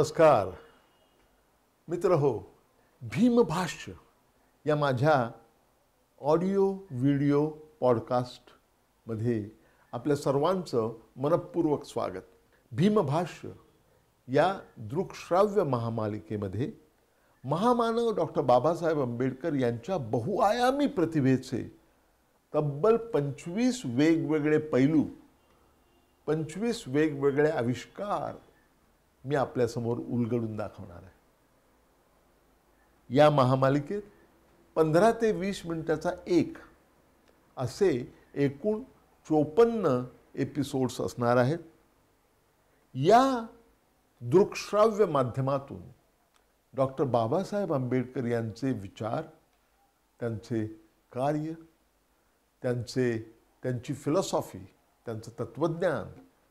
नमस्कार मित्र हो भीमभाष्य या माझ्या ऑडिओ व्हिडिओ पॉडकास्टमध्ये आपल्या सर्वांचं मनपूर्वक स्वागत भीमभाष्य या दृकश्राव्य महामालिकेमध्ये महामानव डॉक्टर बाबासाहेब आंबेडकर यांच्या बहुआयामी प्रतिभेचे तब्बल पंचवीस वेगवेगळे पैलू पंचवीस वेगवेगळे आविष्कार मी आपल्यासमोर उलगडून दाखवणार आहे या महामालिकेत पंधरा ते वीस मिनिटाचा एक असे एकूण चोपन्न एपिसोड्स असणार आहेत या दृकश्राव्य माध्यमातून डॉक्टर बाबासाहेब आंबेडकर यांचे विचार त्यांचे कार्य त्यांचे त्यांची फिलॉसॉफी त्यांचं तत्वज्ञान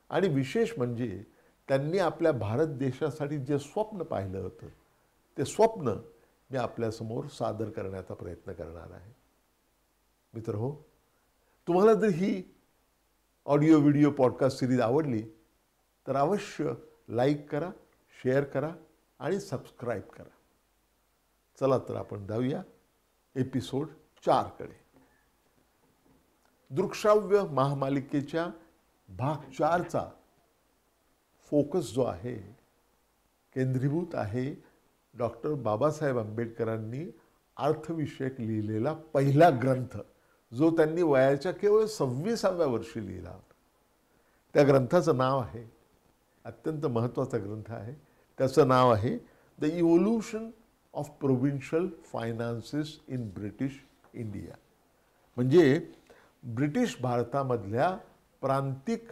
आणि विशेष म्हणजे त्यांनी आपल्या भारत देशासाठी जे स्वप्न पाहिलं होतं ते स्वप्न मी आपल्यासमोर सादर करण्याचा प्रयत्न करणार आहे मित्र हो तुम्हाला जर ही ऑडिओ व्हिडिओ पॉडकास्ट सिरीज आवडली तर अवश्य लाईक करा शेअर करा आणि सबस्क्राईब करा चला तर आपण जाऊया एपिसोड चारकडे दृकश्राव्य महामालिकेच्या भाग चारचा फोकस जो आहे केंद्रीभूत आहे डॉक्टर बाबासाहेब आंबेडकरांनी अर्थविषयक लिहिलेला पहिला ग्रंथ जो त्यांनी वयाच्या केवळ सव्वीसाव्या वर्षी लिहिला होता त्या ग्रंथाचं नाव आहे अत्यंत महत्त्वाचा ग्रंथ आहे त्याचं नाव आहे the evolution of provincial finances in British India म्हणजे ब्रिटिश भारतामधल्या प्रांतिक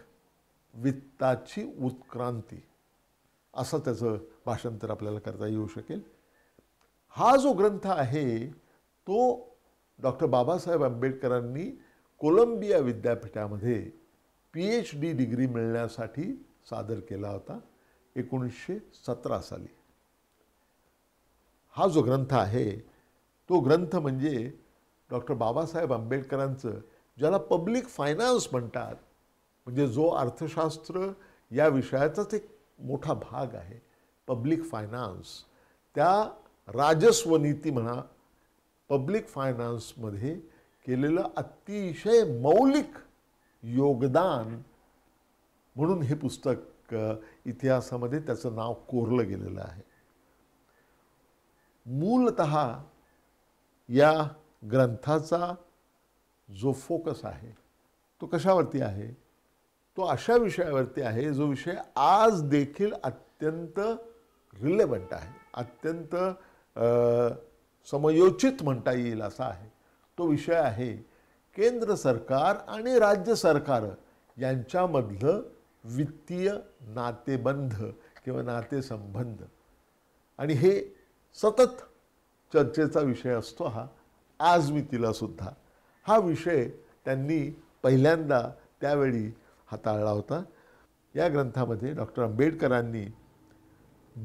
वित्ताची उत्क्रांती असं त्याचं भाषांतर आपल्याला करता येऊ शकेल हा जो ग्रंथ आहे तो डॉक्टर बाबासाहेब आंबेडकरांनी कोलंबिया विद्यापीठामध्ये पी एच डी डिग्री मिळण्यासाठी सादर केला होता एकोणीसशे सतरा साली हा जो ग्रंथ आहे तो ग्रंथ म्हणजे डॉक्टर बाबासाहेब आंबेडकरांचं ज्याला पब्लिक फायनान्स म्हणतात म्हणजे जो अर्थशास्त्र या विषयाचाच एक मोठा भाग आहे पब्लिक फायनान्स त्या राजस्व नीती म्हणा पब्लिक फायनान्समध्ये केलेलं अतिशय मौलिक योगदान म्हणून हे पुस्तक इतिहासामध्ये त्याचं नाव कोरलं गेलेलं आहे मूलत या ग्रंथाचा जो फोकस आहे तो कशावरती आहे तो अशा विषयावरती आहे जो विषय आज देखील अत्यंत रिलेवंट आहे अत्यंत समयोचित म्हणता येईल असा आहे तो विषय आहे केंद्र सरकार आणि राज्य सरकार यांच्यामधलं वित्तीय नातेबंध किंवा नातेसंबंध आणि हे सतत चर्चेचा विषय असतो हा आज मी तिला सुद्धा हा विषय त्यांनी पहिल्यांदा त्यावेळी हाताळला होता या ग्रंथामध्ये डॉक्टर आंबेडकरांनी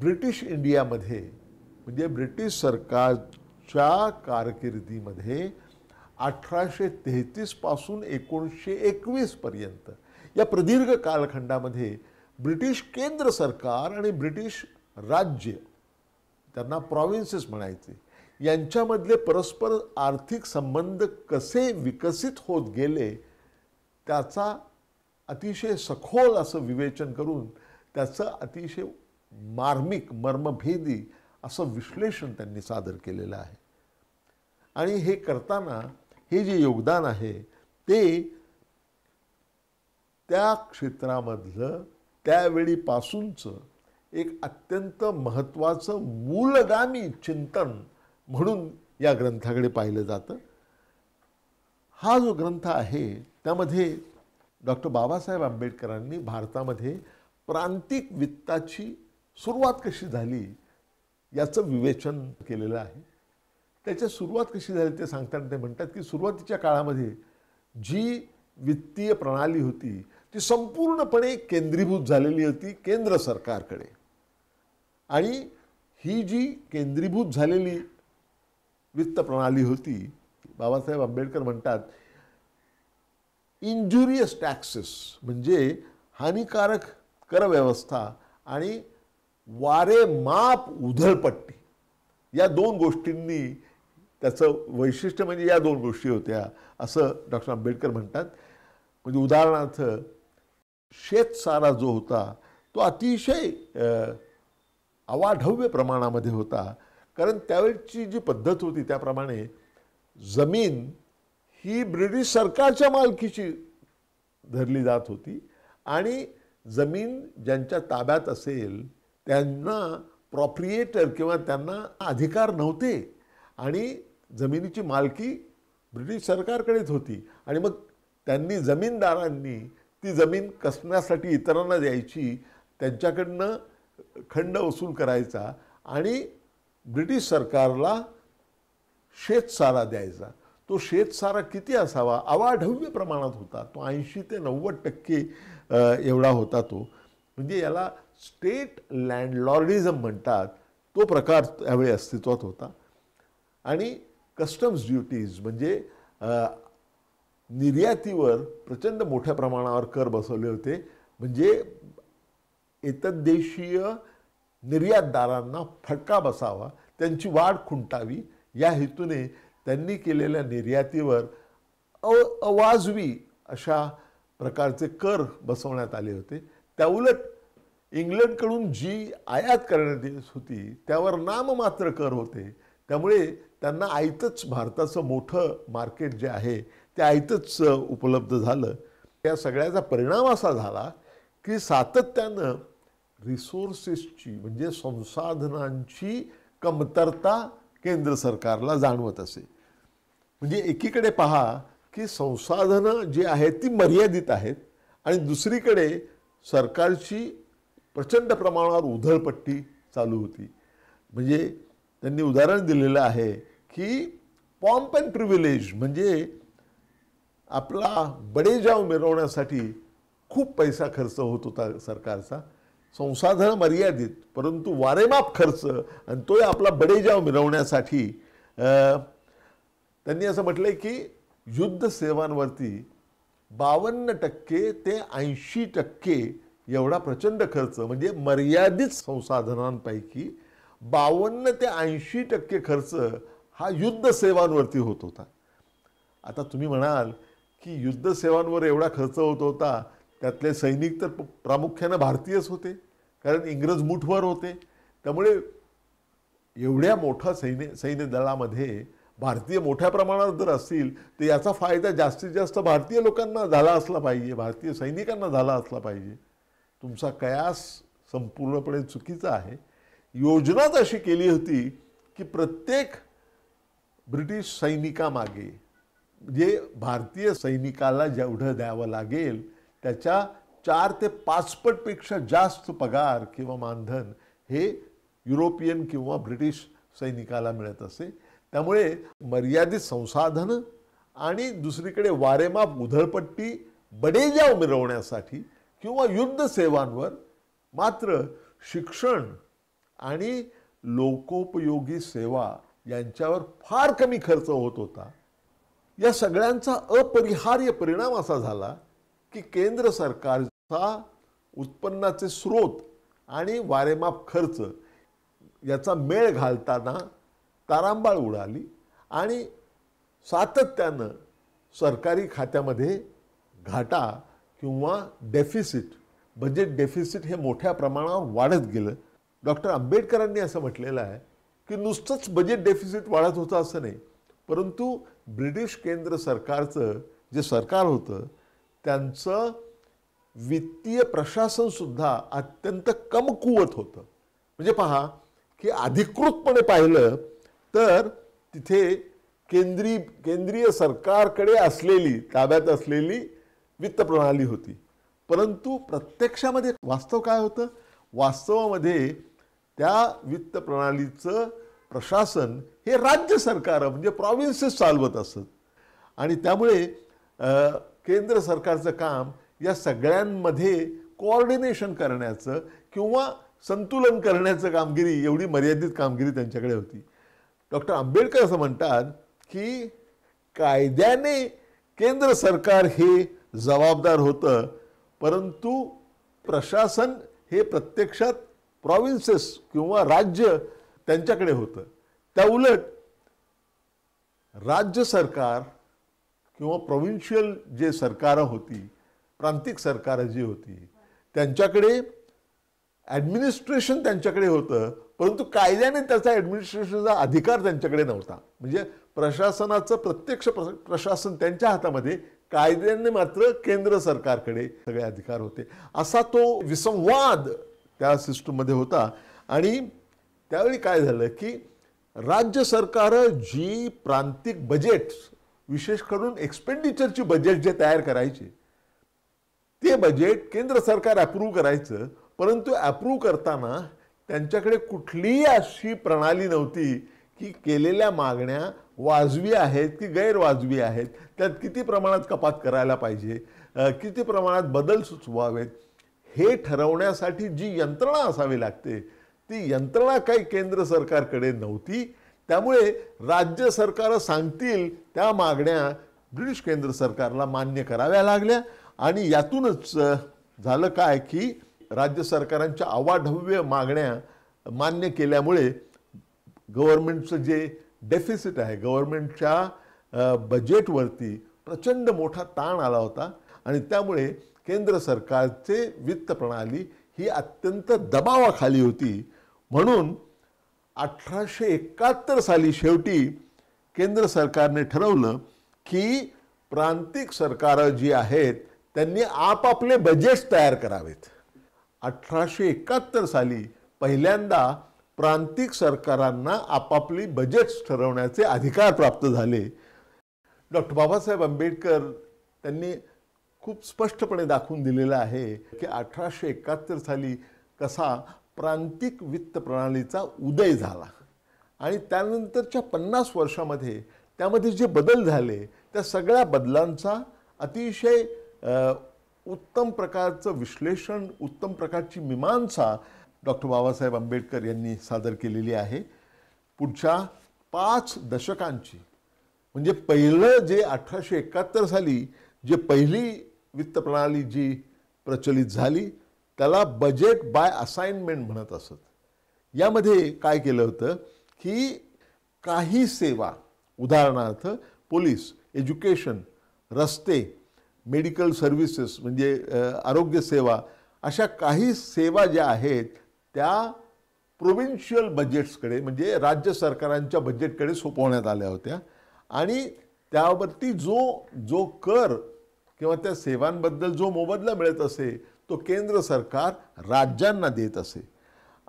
ब्रिटिश इंडियामध्ये म्हणजे ब्रिटिश सरकारच्या कारकिर्दीमध्ये अठराशे तेहतीसपासून एकोणीसशे एकवीसपर्यंत या प्रदीर्घ कालखंडामध्ये ब्रिटिश केंद्र सरकार आणि ब्रिटिश राज्य त्यांना प्रॉव्हिन्सेस म्हणायचे यांच्यामधले परस्पर आर्थिक संबंध कसे विकसित होत गेले त्याचा अतिशय सखोल असं विवेचन करून त्याचं अतिशय मार्मिक मर्मभेदी असं विश्लेषण त्यांनी सादर केलेलं आहे आणि हे करताना हे जे योगदान आहे ते त्या क्षेत्रामधलं त्यावेळीपासूनचं एक अत्यंत महत्त्वाचं मूलगामी चिंतन म्हणून या ग्रंथाकडे पाहिलं जातं हा जो ग्रंथ आहे त्यामध्ये डॉक्टर बाबासाहेब आंबेडकरांनी भारतामध्ये प्रांतिक वित्ताची सुरुवात कशी झाली याचं विवेचन केलेलं आहे त्याच्या सुरुवात कशी झाली ते सांगताना ते म्हणतात की सुरुवातीच्या काळामध्ये जी वित्तीय प्रणाली होती ती संपूर्णपणे केंद्रीभूत झालेली होती केंद्र सरकारकडे आणि ही जी केंद्रीभूत झालेली वित्त प्रणाली होती बाबासाहेब आंबेडकर म्हणतात इंजुरियस टॅक्सेस म्हणजे हानिकारक करव्यवस्था आणि वारे माप उधळपट्टी या दोन गोष्टींनी त्याचं वैशिष्ट्य म्हणजे या दोन गोष्टी होत्या असं डॉक्टर आंबेडकर म्हणतात म्हणजे उदाहरणार्थ शेतसारा जो होता तो अतिशय अवाढव्य प्रमाणामध्ये होता कारण त्यावेळची जी पद्धत होती त्याप्रमाणे जमीन ही ब्रिटिश सरकारच्या मालकीची धरली जात होती आणि जमीन ज्यांच्या ताब्यात असेल त्यांना प्रॉप्रिएटर किंवा त्यांना अधिकार नव्हते आणि जमिनीची मालकी ब्रिटिश सरकारकडेच होती आणि मग त्यांनी जमीनदारांनी ती जमीन कसण्यासाठी इतरांना द्यायची त्यांच्याकडनं खंड वसूल करायचा आणि ब्रिटिश सरकारला शेतसारा द्यायचा तो शेतसारा किती असावा अवाढव्य प्रमाणात होता तो ऐंशी ते नव्वद टक्के एवढा होता तो म्हणजे याला स्टेट लँडलॉर्डिझम म्हणतात तो प्रकार त्यावेळी अस्तित्वात होता आणि कस्टम्स ड्युटीज म्हणजे निर्यातीवर प्रचंड मोठ्या प्रमाणावर कर बसवले होते म्हणजे एतद्देशीय निर्यातदारांना फटका बसावा त्यांची वाढ खुंटावी या हेतूने त्यांनी केलेल्या निर्यातीवर अवाजवी अशा प्रकारचे कर बसवण्यात आले होते त्याउलट इंग्लंडकडून जी आयात करण्यात येत होती त्यावर नाममात्र कर होते त्यामुळे त्यांना आयतच भारताचं मोठं मार्केट जे आहे ते आयतच उपलब्ध झालं या सगळ्याचा परिणाम असा झाला की सातत्यानं रिसोर्सेसची म्हणजे संसाधनांची कमतरता केंद्र सरकारला जाणवत असे म्हणजे एकीकडे पहा की संसाधनं जी आहेत ती मर्यादित आहेत आणि दुसरीकडे सरकारची प्रचंड प्रमाणावर उधळपट्टी चालू होती म्हणजे त्यांनी उदाहरण दिलेलं आहे की पॉम्प अँड प्रिव्हिलेज म्हणजे आपला बडेजाव मिरवण्यासाठी खूप पैसा खर्च होत होता सरकारचा संसाधनं मर्यादित परंतु वारेमाप खर्च आणि तो आपला बडेजाव मिळवण्यासाठी त्यांनी असं म्हटलं आहे की युद्ध सेवांवरती बावन्न टक्के ते ऐंशी टक्के एवढा प्रचंड खर्च म्हणजे मर्यादित संसाधनांपैकी बावन्न ते ऐंशी टक्के खर्च हा युद्ध सेवांवरती होत होता आता तुम्ही म्हणाल की युद्ध सेवांवर एवढा खर्च होत होता त्यातले सैनिक तर प्रामुख्यानं भारतीयच होते कारण इंग्रज मुठवर होते त्यामुळे एवढ्या मोठ्या सैन्य सैन्य दलामध्ये भारतीय मोठ्या प्रमाणात जर असतील तर याचा फायदा जास्तीत जास्त भारतीय लोकांना झाला असला पाहिजे भारतीय सैनिकांना झाला असला पाहिजे तुमचा कयास संपूर्णपणे चुकीचा आहे योजनाच अशी केली होती की प्रत्येक ब्रिटिश सैनिकामागे जे भारतीय सैनिकाला जेवढं द्यावं लागेल त्याच्या चार ते पाचपटपेक्षा जास्त पगार किंवा मानधन हे युरोपियन किंवा ब्रिटिश सैनिकाला मिळत असे त्यामुळे मर्यादित संसाधनं आणि दुसरीकडे वारेमाप उधळपट्टी बडेजाव मिळवण्यासाठी किंवा युद्ध सेवांवर मात्र शिक्षण आणि लोकोपयोगी सेवा यांच्यावर फार कमी खर्च होत होता या सगळ्यांचा अपरिहार्य परिणाम असा झाला की केंद्र सरकारचा उत्पन्नाचे स्रोत आणि वारेमाप खर्च याचा मेळ घालताना तारांबाळ उडाली आणि सातत्यानं सरकारी खात्यामध्ये घाटा किंवा डेफिसिट बजेट डेफिसिट हे मोठ्या प्रमाणावर वाढत गेलं डॉक्टर आंबेडकरांनी असं म्हटलेलं आहे की नुसतंच बजेट डेफिसिट वाढत होतं असं नाही परंतु ब्रिटिश केंद्र सरकारचं जे सरकार होतं त्यांचं वित्तीय प्रशासनसुद्धा अत्यंत कमकुवत होतं म्हणजे पहा की अधिकृतपणे पाहिलं तर तिथे केंद्रीय केंद्रीय सरकारकडे असलेली ताब्यात असलेली वित्त प्रणाली होती परंतु प्रत्यक्षामध्ये वास्तव काय होतं वास्तवामध्ये त्या वित्त प्रणालीचं प्रशासन हे राज्य सरकार म्हणजे प्रॉव्हिन्सेस चालवत असत आणि त्यामुळे केंद्र सरकारचं काम या सगळ्यांमध्ये कोऑर्डिनेशन करण्याचं किंवा संतुलन करण्याचं कामगिरी एवढी मर्यादित कामगिरी त्यांच्याकडे होती डॉक्टर आंबेडकर असं म्हणतात की कायद्याने केंद्र सरकार हे जबाबदार होतं परंतु प्रशासन हे प्रत्यक्षात प्रॉव्हिन्सेस किंवा राज्य त्यांच्याकडे होतं त्या उलट राज्य सरकार किंवा प्रोव्हिन्शियल जे सरकारं होती प्रांतिक सरकारं जी होती त्यांच्याकडे ॲडमिनिस्ट्रेशन त्यांच्याकडे होतं परंतु कायद्याने त्याचा ॲडमिनिस्ट्रेशनचा अधिकार त्यांच्याकडे नव्हता म्हणजे प्रशासनाचं प्रत्यक्ष प्र प्रशासन त्यांच्या हातामध्ये कायद्याने मात्र केंद्र सरकारकडे सगळे अधिकार होते असा तो विसंवाद त्या सिस्टममध्ये होता आणि त्यावेळी काय झालं की राज्य सरकारं जी प्रांतिक बजेट्स विशेष करून एक्सपेंडिचरची बजेट जे तयार करायचे ते बजेट केंद्र सरकार अप्रूव्ह करायचं परंतु अप्रूव्ह करताना त्यांच्याकडे कुठलीही अशी प्रणाली नव्हती की केलेल्या मागण्या वाजवी आहेत की गैरवाजवी आहेत त्यात किती प्रमाणात कपात करायला पाहिजे किती प्रमाणात बदल सुचवावेत हे ठरवण्यासाठी जी यंत्रणा असावी लागते ती यंत्रणा काही केंद्र सरकारकडे नव्हती त्यामुळे राज्य सरकार सांगतील त्या मागण्या ब्रिटिश केंद्र सरकारला मान्य कराव्या लागल्या आणि यातूनच झालं काय की राज्य सरकारांच्या अवाढव्य मागण्या मान्य केल्यामुळे गव्हर्मेंटचं जे डेफिसिट आहे गव्हर्नमेंटच्या बजेटवरती प्रचंड मोठा ताण आला होता आणि त्यामुळे केंद्र सरकारचे वित्त प्रणाली ही अत्यंत दबावाखाली होती म्हणून अठराशे एकाहत्तर साली शेवटी केंद्र सरकारने ठरवलं की प्रांतिक सरकार जी आहेत त्यांनी आपापले बजेट्स तयार करावेत अठराशे एकाहत्तर साली पहिल्यांदा प्रांतिक सरकारांना आपापली बजेट्स ठरवण्याचे अधिकार प्राप्त झाले डॉक्टर बाबासाहेब आंबेडकर त्यांनी खूप स्पष्टपणे दाखवून दिलेलं आहे की अठराशे एकाहत्तर साली कसा प्रांतिक वित्त प्रणालीचा उदय झाला आणि त्यानंतरच्या पन्नास वर्षामध्ये त्यामध्ये जे बदल झाले त्या सगळ्या बदलांचा अतिशय उत्तम प्रकारचं विश्लेषण उत्तम प्रकारची मीमांसा डॉक्टर बाबासाहेब आंबेडकर यांनी सादर केलेली आहे पुढच्या पाच दशकांची म्हणजे पहिलं जे अठराशे एकाहत्तर साली जे पहिली वित्त प्रणाली जी प्रचलित झाली त्याला बजेट बाय असाइनमेंट म्हणत असत यामध्ये काय केलं होतं की काही सेवा उदाहरणार्थ पोलीस एज्युकेशन रस्ते मेडिकल सर्व्हिसेस म्हणजे आरोग्यसेवा अशा काही सेवा ज्या आहेत त्या प्रोविन्शियल बजेट्सकडे म्हणजे राज्य सरकारांच्या बजेटकडे सोपवण्यात आल्या होत्या आणि त्यावरती जो जो कर किंवा त्या सेवांबद्दल जो मोबदला मिळत असे तो केंद्र सरकार राज्यांना देत असे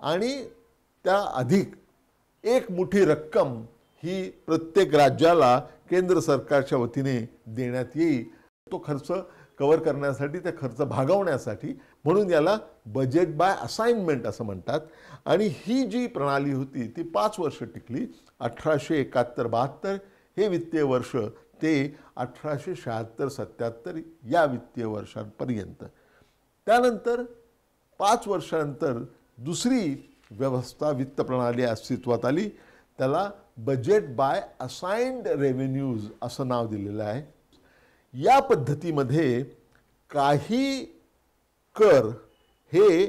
आणि त्या अधिक एक मोठी रक्कम ही प्रत्येक राज्याला केंद्र सरकारच्या वतीने देण्यात येईल तो खर्च कव्हर करण्यासाठी त्या खर्च भागवण्यासाठी म्हणून याला बजेट बाय असाइनमेंट असं म्हणतात आणि ही जी प्रणाली होती ती पाच वर्ष टिकली अठराशे एकाहत्तर बहात्तर हे वित्तीय वर्ष ते अठराशे शहात्तर सत्याहत्तर या वित्तीय वर्षांपर्यंत त्यानंतर पाच वर्षानंतर दुसरी व्यवस्था वित्त प्रणाली अस्तित्वात आली त्याला बजेट बाय असाइंड रेव्हेन्यूज असं नाव दिलेलं आहे या पद्धतीमध्ये काही कर हे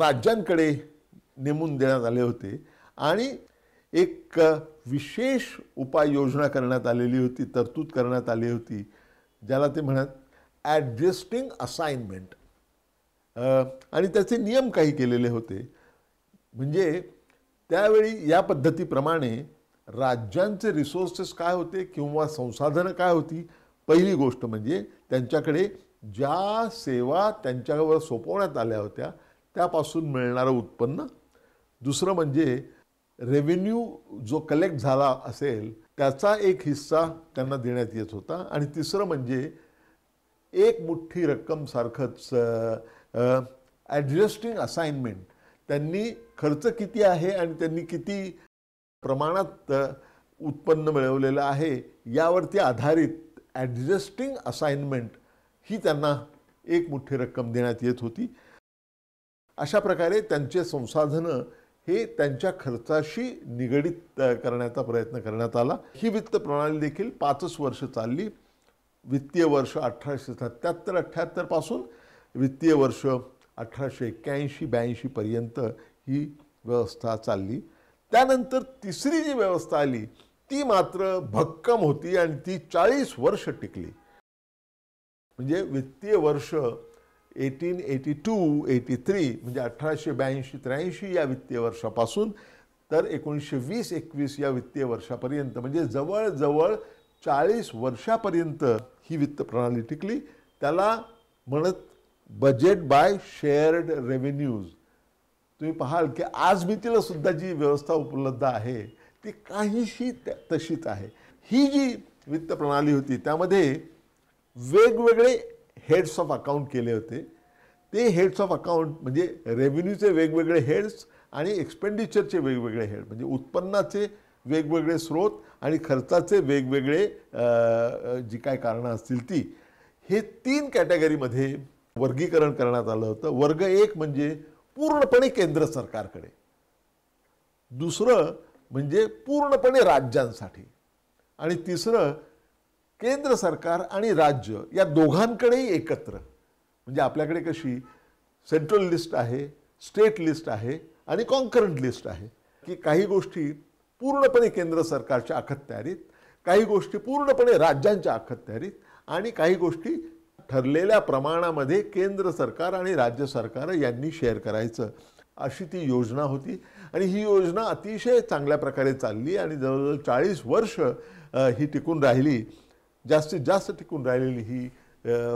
राज्यांकडे नेमून देण्यात आले होते आणि एक विशेष उपाययोजना करण्यात आलेली होती तरतूद करण्यात आली होती ज्याला ते म्हणत ॲडजस्टिंग असाइनमेंट आणि त्याचे नियम काही केलेले होते म्हणजे त्यावेळी या पद्धतीप्रमाणे राज्यांचे रिसोर्सेस काय होते किंवा संसाधनं काय होती पहिली गोष्ट म्हणजे त्यांच्याकडे ज्या सेवा त्यांच्यावर सोपवण्यात आल्या होत्या त्यापासून मिळणारं उत्पन्न दुसरं म्हणजे रेव्हेन्यू जो कलेक्ट झाला असेल त्याचा एक हिस्सा त्यांना देण्यात येत होता आणि तिसरं म्हणजे एक मुठ्ठी रक्कमसारखंच ॲडजस्टिंग असाइनमेंट त्यांनी खर्च किती आहे आणि त्यांनी किती प्रमाणात उत्पन्न मिळवलेलं आहे यावरती आधारित ॲडजस्टिंग असाइनमेंट ही त्यांना एक मोठी रक्कम देण्यात येत होती अशा प्रकारे त्यांचे संसाधनं हे त्यांच्या खर्चाशी निगडित करण्याचा प्रयत्न करण्यात आला ही वित्त प्रणाली देखील पाचच वर्ष चालली वित्तीय वर्ष अठराशे सत्याहत्तर अठ्ठ्याहत्तरपासून वित्तीय वर्ष अठराशे एक्क्याऐंशी पर्यंत ही व्यवस्था चालली त्यानंतर तिसरी जी व्यवस्था आली ती मात्र भक्कम होती आणि ती चाळीस वर्ष टिकली म्हणजे वित्तीय वर्ष eighteen eighty two eighty three म्हणजे अठराशे ब्याऐंशी त्र्याऐंशी या वित्तीय वर्षापासून तर एकोणीसशे वीस एकवीस या वित्तीय वर्षापर्यंत म्हणजे जवळजवळ चाळीस वर्षापर्यंत ही वित्त प्रणाली टिकली त्याला म्हणत बजेट बाय शेअर्ड रेव्हेन्यूज तुम्ही पाहाल की आज मी तिला सुद्धा जी व्यवस्था उपलब्ध आहे ती काहीशी तशीच आहे ही जी वित्त प्रणाली होती त्यामध्ये वेगवेगळे हेड्स ऑफ अकाउंट केले होते ते हेड्स ऑफ अकाउंट म्हणजे रेव्हेन्यूचे वेगवेगळे हेड्स आणि एक्सपेंडिचरचे वेगवेगळे हेड म्हणजे उत्पन्नाचे वेगवेगळे स्रोत आणि खर्चाचे वेगवेगळे जी काय कारणं असतील ती हे तीन कॅटेगरीमध्ये वर्गीकरण करण्यात आलं होतं वर्ग एक म्हणजे पूर्णपणे केंद्र सरकारकडे दुसरं म्हणजे पूर्णपणे राज्यांसाठी आणि तिसरं केंद्र सरकार आणि राज्य या दोघांकडेही एकत्र म्हणजे आपल्याकडे कशी सेंट्रल लिस्ट आहे स्टेट लिस्ट आहे आणि कॉन्करंट लिस्ट आहे की काही गोष्टी पूर्णपणे केंद्र सरकारच्या अखत्यारीत काही गोष्टी पूर्णपणे राज्यांच्या अखत्यारीत आणि काही गोष्टी ठरलेल्या प्रमाणामध्ये केंद्र सरकार आणि राज्य सरकार यांनी शेअर करायचं अशी ती योजना होती आणि ही योजना अतिशय चांगल्या प्रकारे चालली आणि जवळजवळ चाळीस वर्ष ही टिकून राहिली जास्तीत जास्त टिकून राहिलेली ही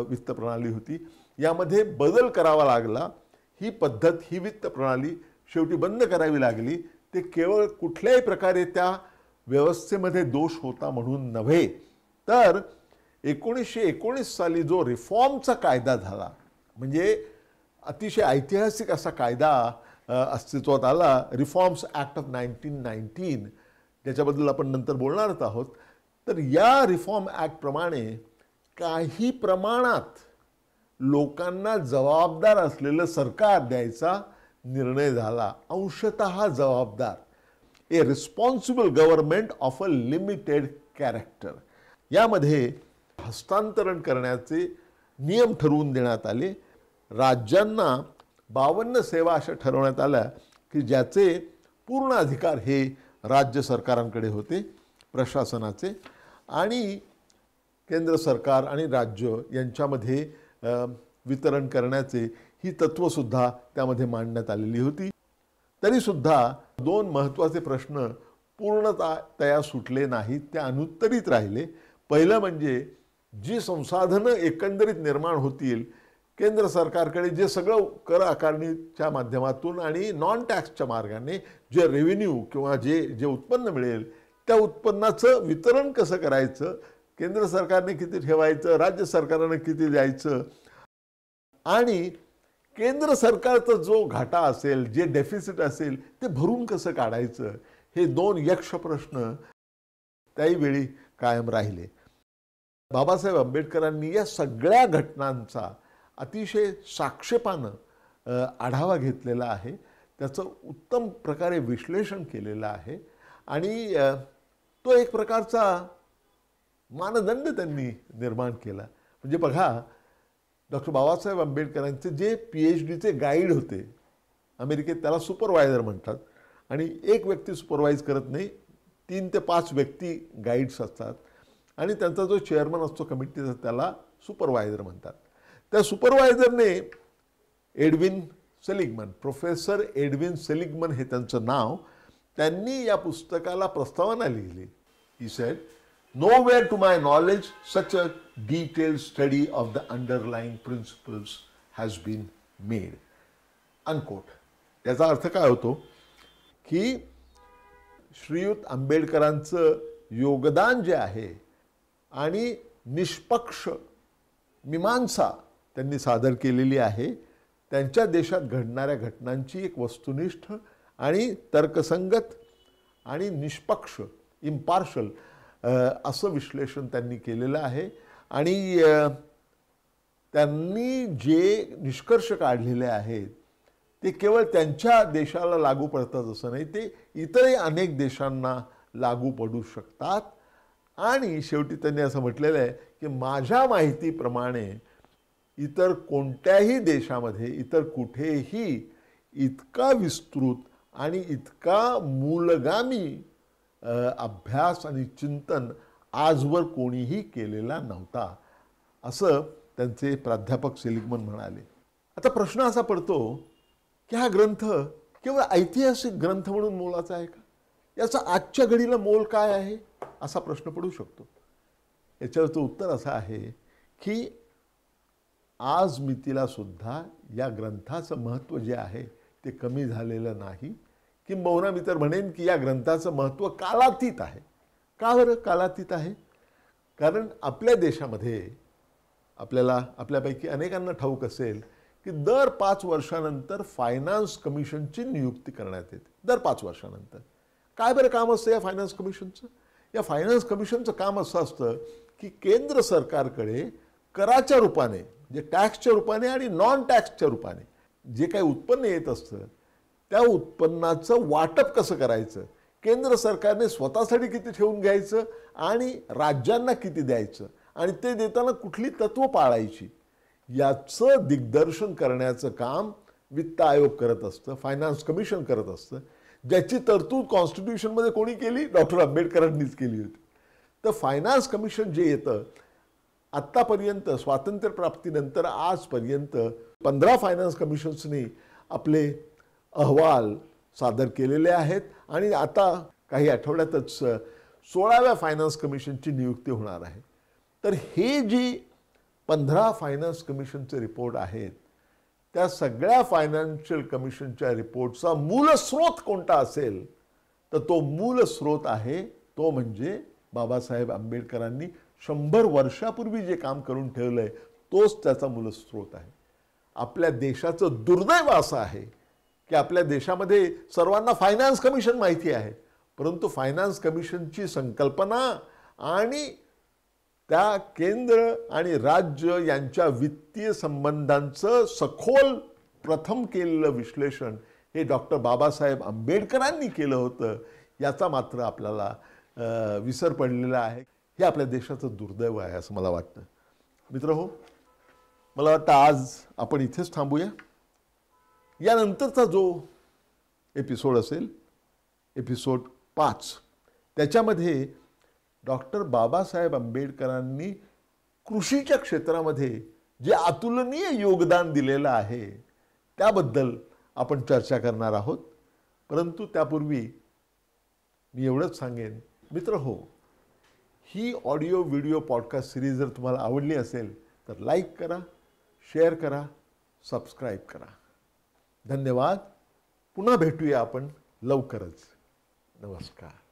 वित्त प्रणाली होती यामध्ये बदल करावा लागला ही पद्धत ही वित्त प्रणाली शेवटी बंद करावी लागली ते केवळ कुठल्याही प्रकारे त्या व्यवस्थेमध्ये दोष होता म्हणून नव्हे तर एकोणीसशे एकोणीस साली जो रिफॉर्मचा कायदा झाला म्हणजे अतिशय ऐतिहासिक असा कायदा अस्तित्वात आला reforms act of nineteen nineteen ज्याच्याबद्दल आपण नंतर बोलणारच आहोत तर या रिफॉर्म ॲक्टप्रमाणे काही प्रमाणात लोकांना जबाबदार असलेलं सरकार द्यायचा निर्णय झाला अंशत जबाबदार a responsible government of a limited character यामध्ये हस्तांतरण करण्याचे नियम ठरवून देण्यात आले राज्यांना बावन्न सेवा अशा ठरवण्यात आल्या की ज्याचे पूर्ण अधिकार हे राज्य सरकारांकडे होते प्रशासनाचे आणि केंद्र सरकार आणि राज्य यांच्यामध्ये वितरण करण्याचे ही तत्त्वसुद्धा त्यामध्ये मांडण्यात आलेली होती तरीसुद्धा दोन महत्त्वाचे प्रश्न पूर्णतया सुटले नाहीत त्या अनुत्तरित राहिले पहिलं म्हणजे जी संसाधनं एकंदरीत निर्माण होतील केंद्र सरकारकडे जे सगळं कर आकारणीच्या माध्यमातून आणि नॉन टॅक्सच्या मार्गाने जे रेव्हेन्यू किंवा जे जे उत्पन्न मिळेल त्या उत्पन्नाचं वितरण कसं करायचं केंद्र सरकारने किती ठेवायचं राज्य सरकारने किती द्यायचं आणि केंद्र सरकारचा जो घाटा असेल जे डेफिसिट असेल ते भरून कसं काढायचं हे दोन यक्ष प्रश्न त्याही वेळी कायम राहिले बाबासाहेब आंबेडकरांनी या सगळ्या घटनांचा अतिशय साक्षेपानं आढावा घेतलेला आहे त्याचं उत्तम प्रकारे विश्लेषण केलेलं आहे आणि तो एक प्रकारचा मानदंड त्यांनी निर्माण केला म्हणजे बघा डॉक्टर बाबासाहेब आंबेडकरांचे जे पी एच डीचे गाईड होते अमेरिकेत त्याला सुपरवायझर म्हणतात आणि एक व्यक्ती सुपरवाईज करत नाही तीन ते पाच व्यक्ती गाईड्स असतात आणि त्यांचा जो चेअरमन असतो कमिटीचा त्याला सुपरवायझर म्हणतात त्या सुपरवायझरने Edwin Seligman professor Edwin Seligman हे त्यांचं नाव त्यांनी या पुस्तकाला प्रस्तावना लिहिली he said nowhere to my knowledge such a detail study of the underlying principles has been made unquote याचा अर्थ काय होतो की श्रीयुत आंबेडकरांचं योगदान जे आहे आणि निष्पक्ष मीमांसा त्यांनी सादर केलेली आहे त्यांच्या देशात घडणाऱ्या घटनांची एक वस्तुनिष्ठ आणि तर्कसंगत आणि निष्पक्ष इम्पार्शल असं विश्लेषण त्यांनी केलेलं आहे आणि त्यांनी जे निष्कर्ष काढलेले आहेत ते केवळ त्यांच्या देशाला लागू पडतात असं नाही ते इतरही अनेक देशांना लागू पडू शकतात आणि शेवटी त्यांनी असं म्हटलेलं आहे की माझ्या माहितीप्रमाणे इतर कोणत्याही देशामध्ये इतर कुठेही इतका विस्तृत आणि इतका मूलगामी अभ्यास आणि चिंतन आजवर कोणीही केलेला नव्हता असं त्यांचे प्राध्यापक सिलीगमन म्हणाले आता प्रश्न असा पडतो की हा ग्रंथ केवळ ऐतिहासिक ग्रंथ म्हणून मोलाचा आहे का याचा आजच्या घडीला मोल काय आहे असा प्रश्न पडू शकतो याच्यावरचं उत्तर असं आहे की आज सुद्धा या ग्रंथाचं महत्त्व जे आहे ते कमी झालेलं नाही किंबहुना मी तर म्हणेन की या ग्रंथाचं महत्त्व कालातीत आहे का बरं कालातीत आहे कारण आपल्या देशामध्ये आपल्याला आपल्यापैकी अनेकांना ठाऊक असेल की दर पाच वर्षानंतर फायनान्स कमिशनची नियुक्ती करण्यात येते दर पाच वर्षानंतर काय बरं काम असतं या फायनान्स कमिशनचं या फायनान्स कमिशनचं काम असं असतं की केंद्र सरकारकडे कराच्या रूपाने म्हणजे टॅक्सच्या रूपाने आणि नॉन टॅक्सच्या रूपाने जे काही उत्पन्न येत असतं त्या उत्पन्नाचं वाटप कसं करायचं केंद्र सरकारने स्वतःसाठी किती ठेवून घ्यायचं आणि राज्यांना किती द्यायचं आणि ते देताना कुठली तत्त्व पाळायची याचं दिग्दर्शन करण्याचं काम वित्त आयोग करत असतं फायनान्स कमिशन करत असतं ज्याची तरतूद कॉन्स्टिट्यूशनमध्ये कोणी केली डॉक्टर आंबेडकरांनीच केली होती तर फायनान्स कमिशन जे येतं आत्तापर्यंत स्वातंत्र्यप्राप्तीनंतर आजपर्यंत पंधरा फायनान्स कमिशन्सनी आपले अहवाल सादर केलेले आहेत आणि आता काही आठवड्यातच सोळाव्या फायनान्स कमिशनची नियुक्ती होणार आहे तर हे जी पंधरा फायनान्स कमिशनचे रिपोर्ट आहेत त्या सगळ्या फायनान्शियल कमिशनच्या रिपोर्टचा स्रोत कोणता असेल तर तो स्रोत आहे तो म्हणजे बाबासाहेब आंबेडकरांनी शंभर वर्षापूर्वी जे काम करून ठेवलं आहे तोच त्याचा स्रोत आहे आपल्या देशाचं दुर्दैव असं आहे की आपल्या देशामध्ये सर्वांना फायनान्स कमिशन माहिती आहे परंतु फायनान्स कमिशनची संकल्पना आणि त्या केंद्र आणि राज्य यांच्या वित्तीय संबंधांचं सखोल प्रथम केलेलं विश्लेषण हे डॉक्टर बाबासाहेब आंबेडकरांनी केलं होतं याचा मात्र आपल्याला विसर पडलेला आहे हे आपल्या देशाचं दुर्दैव आहे असं मला वाटतं मित्र हो मला वाटतं आज आपण इथेच थांबूया यानंतरचा जो एपिसोड असेल एपिसोड पाच त्याच्यामध्ये डॉक्टर बाबासाहेब आंबेडकरांनी कृषीच्या क्षेत्रामध्ये जे अतुलनीय योगदान दिलेलं आहे त्याबद्दल आपण चर्चा करणार आहोत परंतु त्यापूर्वी मी एवढंच सांगेन मित्र हो ही ऑडिओ व्हिडिओ पॉडकास्ट सिरीज जर तुम्हाला आवडली असेल तर लाईक करा शेअर करा सबस्क्राईब करा धन्यवाद पुन्हा भेटूया आपण लवकरच नमस्कार